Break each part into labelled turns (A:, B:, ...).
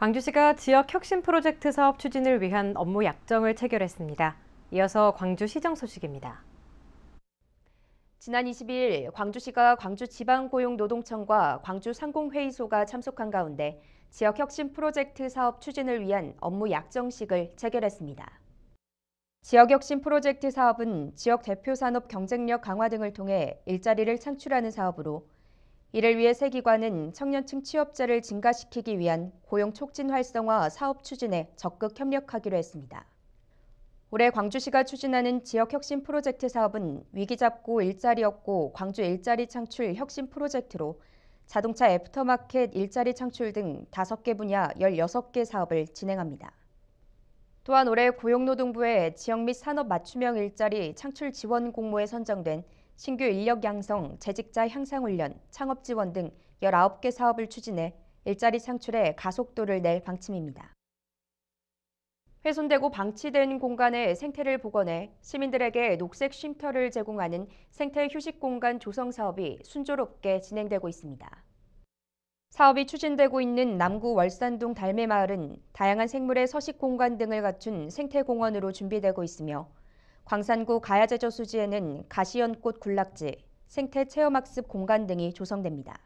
A: 광주시가 지역 혁신 프로젝트 사업 추진을 위한 업무 약정을 체결했습니다. 이어서 광주 시정 소식입니다. 지난 20일 광주시가 광주지방고용노동청과 광주상공회의소가 참석한 가운데 지역 혁신 프로젝트 사업 추진을 위한 업무 약정식을 체결했습니다. 지역 혁신 프로젝트 사업은 지역 대표 산업 경쟁력 강화 등을 통해 일자리를 창출하는 사업으로 이를 위해 세 기관은 청년층 취업자를 증가시키기 위한 고용 촉진 활성화 사업 추진에 적극 협력하기로 했습니다. 올해 광주시가 추진하는 지역 혁신 프로젝트 사업은 위기 잡고 일자리 얻고 광주 일자리 창출 혁신 프로젝트로 자동차 애프터마켓 일자리 창출 등 5개 분야 16개 사업을 진행합니다. 또한 올해 고용노동부의 지역 및 산업 맞춤형 일자리 창출 지원 공모에 선정된 신규 인력 양성, 재직자 향상 훈련, 창업 지원 등 19개 사업을 추진해 일자리 창출에 가속도를 낼 방침입니다. 훼손되고 방치된 공간의 생태를 복원해 시민들에게 녹색 쉼터를 제공하는 생태 휴식 공간 조성 사업이 순조롭게 진행되고 있습니다. 사업이 추진되고 있는 남구 월산동 달매마을은 다양한 생물의 서식 공간 등을 갖춘 생태공원으로 준비되고 있으며 광산구 가야제저 수지에는 가시연꽃 군락지, 생태체험학습 공간 등이 조성됩니다.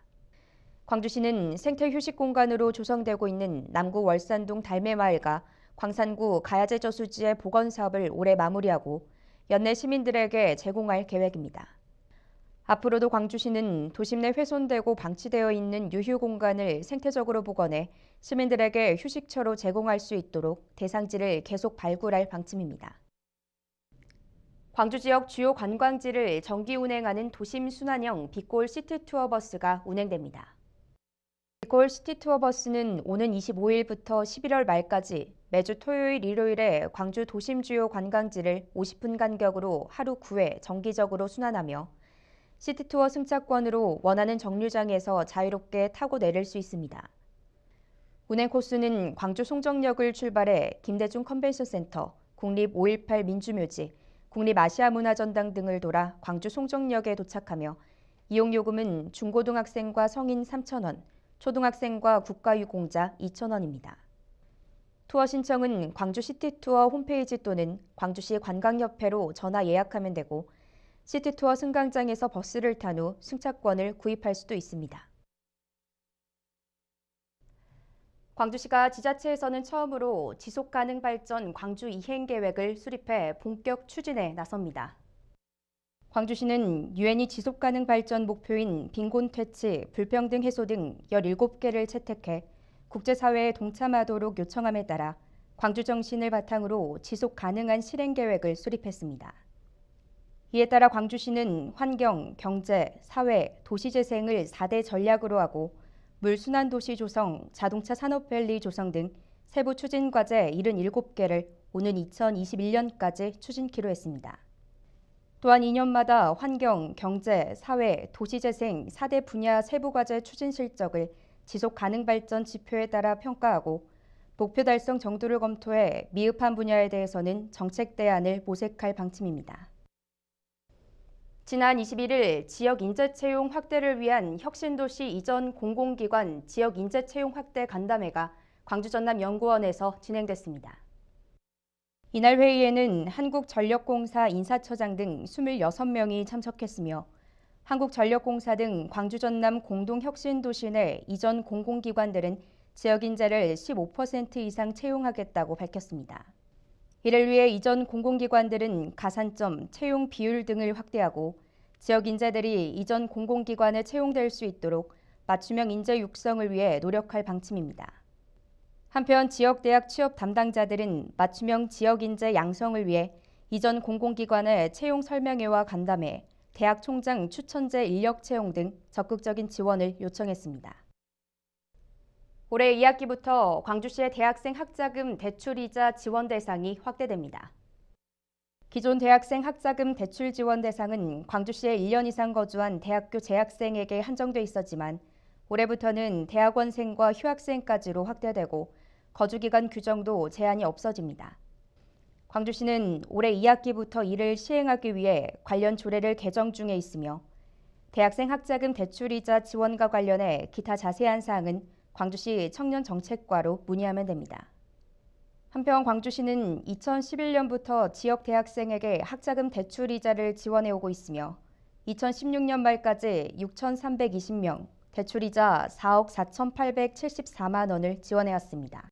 A: 광주시는 생태휴식 공간으로 조성되고 있는 남구 월산동 달매마을과 광산구 가야제저 수지의 복원 사업을 올해 마무리하고 연내 시민들에게 제공할 계획입니다. 앞으로도 광주시는 도심 내 훼손되고 방치되어 있는 유휴 공간을 생태적으로 복원해 시민들에게 휴식처로 제공할 수 있도록 대상지를 계속 발굴할 방침입니다. 광주 지역 주요 관광지를 정기 운행하는 도심 순환형 빅골 시티 투어 버스가 운행됩니다. 빅골 시티 투어 버스는 오는 25일부터 11월 말까지 매주 토요일, 일요일에 광주 도심 주요 관광지를 50분 간격으로 하루 9회 정기적으로 순환하며 시티투어 승차권으로 원하는 정류장에서 자유롭게 타고 내릴 수 있습니다. 운행 코스는 광주 송정역을 출발해 김대중 컨벤션 센터, 국립 5.18 민주묘지, 국립 아시아문화전당 등을 돌아 광주 송정역에 도착하며 이용요금은 중고등학생과 성인 3,000원, 초등학생과 국가유공자 2,000원입니다. 투어 신청은 광주시티투어 홈페이지 또는 광주시 관광협회로 전화 예약하면 되고 시티투어 승강장에서 버스를 탄 후 승차권을 구입할 수도 있습니다. 광주시가 지자체에서는 처음으로 지속가능 발전 광주 이행 계획을 수립해 본격 추진에 나섭니다. 광주시는 유엔이 지속가능 발전 목표인 빈곤 퇴치, 불평등 해소 등 17개를 채택해 국제사회에 동참하도록 요청함에 따라 광주정신을 바탕으로 지속가능한 실행 계획을 수립했습니다. 이에 따라 광주시는 환경, 경제, 사회, 도시재생을 4대 전략으로 하고 물순환 도시 조성, 자동차 산업밸리 조성 등 세부 추진 과제 77개를 오는 2021년까지 추진키로 했습니다. 또한 2년마다 환경, 경제, 사회, 도시재생 4대 분야 세부 과제 추진 실적을 지속 가능 발전 지표에 따라 평가하고 목표 달성 정도를 검토해 미흡한 분야에 대해서는 정책 대안을 모색할 방침입니다. 지난 21일 지역 인재 채용 확대를 위한 혁신도시 이전 공공기관 지역 인재 채용 확대 간담회가 광주 전남 연구원에서 진행됐습니다. 이날 회의에는 한국전력공사 인사처장 등 26명이 참석했으며 한국전력공사 등 광주 전남 공동혁신도시 내 이전 공공기관들은 지역 인재를 15% 이상 채용하겠다고 밝혔습니다. 이를 위해 이전 공공기관들은 가산점, 채용 비율 등을 확대하고 지역 인재들이 이전 공공기관에 채용될 수 있도록 맞춤형 인재 육성을 위해 노력할 방침입니다. 한편 지역 대학 취업 담당자들은 맞춤형 지역 인재 양성을 위해 이전 공공기관의 채용 설명회와 간담회, 대학 총장 추천제 인력 채용 등 적극적인 지원을 요청했습니다. 올해 2학기부터 광주시의 대학생 학자금 대출이자 지원 대상이 확대됩니다. 기존 대학생 학자금 대출 지원 대상은 광주시에 1년 이상 거주한 대학교 재학생에게 한정돼 있었지만 올해부터는 대학원생과 휴학생까지로 확대되고 거주기간 규정도 제한이 없어집니다. 광주시는 올해 2학기부터 이를 시행하기 위해 관련 조례를 개정 중에 있으며 대학생 학자금 대출이자 지원과 관련해 기타 자세한 사항은 광주시 청년정책과로 문의하면 됩니다. 한편 광주시는 2011년부터 지역 대학생에게 학자금 대출 이자를 지원해 오고 있으며 2016년 말까지 6,320명, 대출이자 4억 4,874만 원을 지원해 왔습니다.